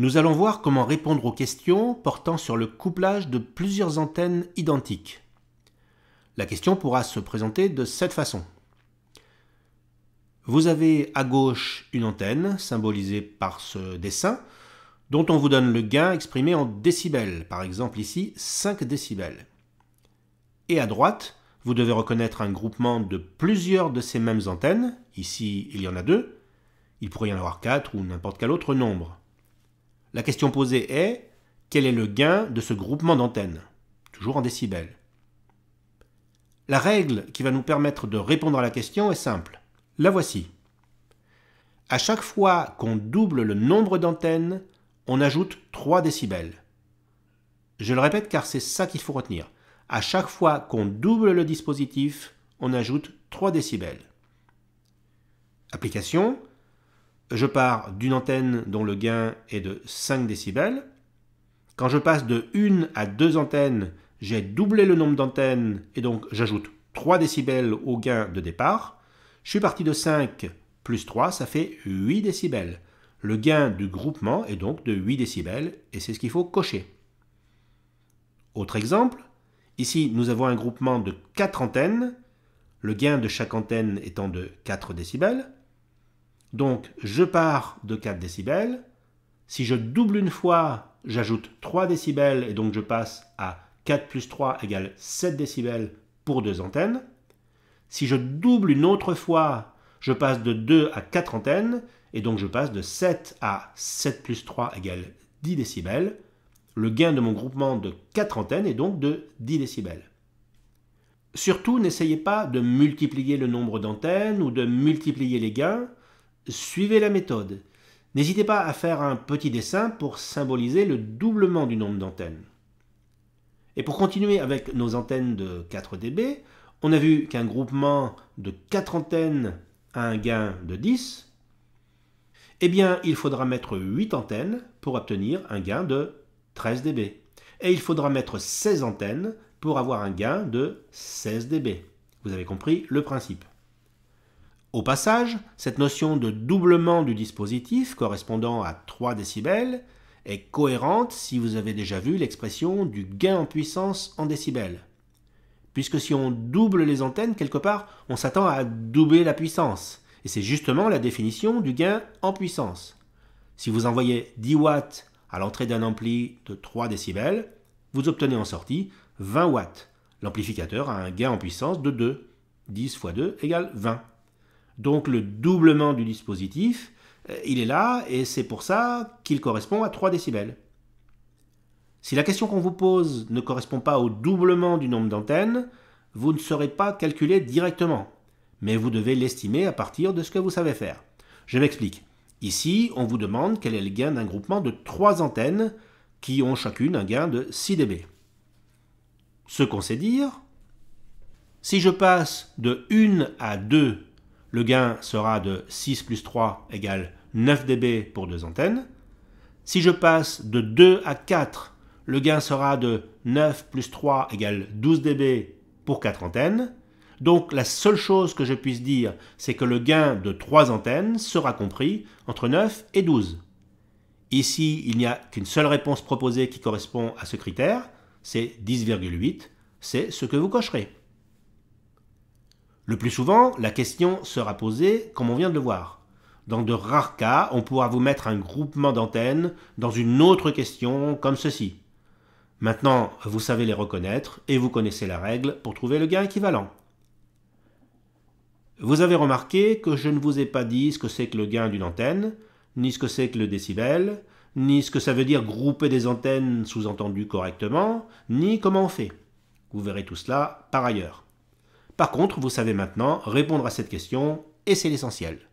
Nous allons voir comment répondre aux questions portant sur le couplage de plusieurs antennes identiques. La question pourra se présenter de cette façon. Vous avez à gauche une antenne, symbolisée par ce dessin, dont on vous donne le gain exprimé en décibels, par exemple ici 5 décibels. Et à droite, vous devez reconnaître un groupement de plusieurs de ces mêmes antennes, ici il y en a deux, il pourrait y en avoir quatre ou n'importe quel autre nombre. La question posée est quel est le gain de ce groupement d'antennes Toujours en décibels. La règle qui va nous permettre de répondre à la question est simple. La voici. À chaque fois qu'on double le nombre d'antennes, on ajoute 3 décibels. Je le répète car c'est ça qu'il faut retenir. À chaque fois qu'on double le dispositif, on ajoute 3 décibels. Application je pars d'une antenne dont le gain est de 5 décibels. Quand je passe de une à 2 antennes, j'ai doublé le nombre d'antennes et donc j'ajoute 3 décibels au gain de départ. Je suis parti de 5 plus 3, ça fait 8 décibels. Le gain du groupement est donc de 8 décibels et c'est ce qu'il faut cocher. Autre exemple, ici nous avons un groupement de 4 antennes, le gain de chaque antenne étant de 4 décibels. Donc je pars de 4 décibels. Si je double une fois, j'ajoute 3 décibels et donc je passe à 4 plus 3 égale 7 décibels pour deux antennes. Si je double une autre fois, je passe de 2 à 4 antennes et donc je passe de 7 à 7 plus 3 égale 10 décibels. Le gain de mon groupement de 4 antennes est donc de 10 décibels. Surtout, n'essayez pas de multiplier le nombre d'antennes ou de multiplier les gains. Suivez la méthode. N'hésitez pas à faire un petit dessin pour symboliser le doublement du nombre d'antennes. Et pour continuer avec nos antennes de 4 dB, on a vu qu'un groupement de 4 antennes a un gain de 10. Eh bien, il faudra mettre 8 antennes pour obtenir un gain de 13 dB. Et il faudra mettre 16 antennes pour avoir un gain de 16 dB. Vous avez compris le principe. Au passage, cette notion de doublement du dispositif correspondant à 3 décibels est cohérente si vous avez déjà vu l'expression du gain en puissance en décibels. Puisque si on double les antennes quelque part, on s'attend à doubler la puissance. Et c'est justement la définition du gain en puissance. Si vous envoyez 10 watts à l'entrée d'un ampli de 3 décibels, vous obtenez en sortie 20 watts. L'amplificateur a un gain en puissance de 2. 10 x 2 égale 20. Donc le doublement du dispositif, euh, il est là et c'est pour ça qu'il correspond à 3 décibels. Si la question qu'on vous pose ne correspond pas au doublement du nombre d'antennes, vous ne saurez pas calculer directement, mais vous devez l'estimer à partir de ce que vous savez faire. Je m'explique. Ici, on vous demande quel est le gain d'un groupement de 3 antennes qui ont chacune un gain de 6 dB. Ce qu'on sait dire, si je passe de 1 à 2 le gain sera de 6 plus 3 égale 9 dB pour deux antennes. Si je passe de 2 à 4, le gain sera de 9 plus 3 égale 12 dB pour 4 antennes. Donc la seule chose que je puisse dire, c'est que le gain de 3 antennes sera compris entre 9 et 12. Ici, il n'y a qu'une seule réponse proposée qui correspond à ce critère, c'est 10,8, c'est ce que vous cocherez. Le plus souvent, la question sera posée comme on vient de le voir. Dans de rares cas, on pourra vous mettre un groupement d'antennes dans une autre question comme ceci. Maintenant, vous savez les reconnaître et vous connaissez la règle pour trouver le gain équivalent. Vous avez remarqué que je ne vous ai pas dit ce que c'est que le gain d'une antenne, ni ce que c'est que le décibel, ni ce que ça veut dire grouper des antennes sous-entendues correctement, ni comment on fait. Vous verrez tout cela par ailleurs. Par contre, vous savez maintenant répondre à cette question et c'est l'essentiel.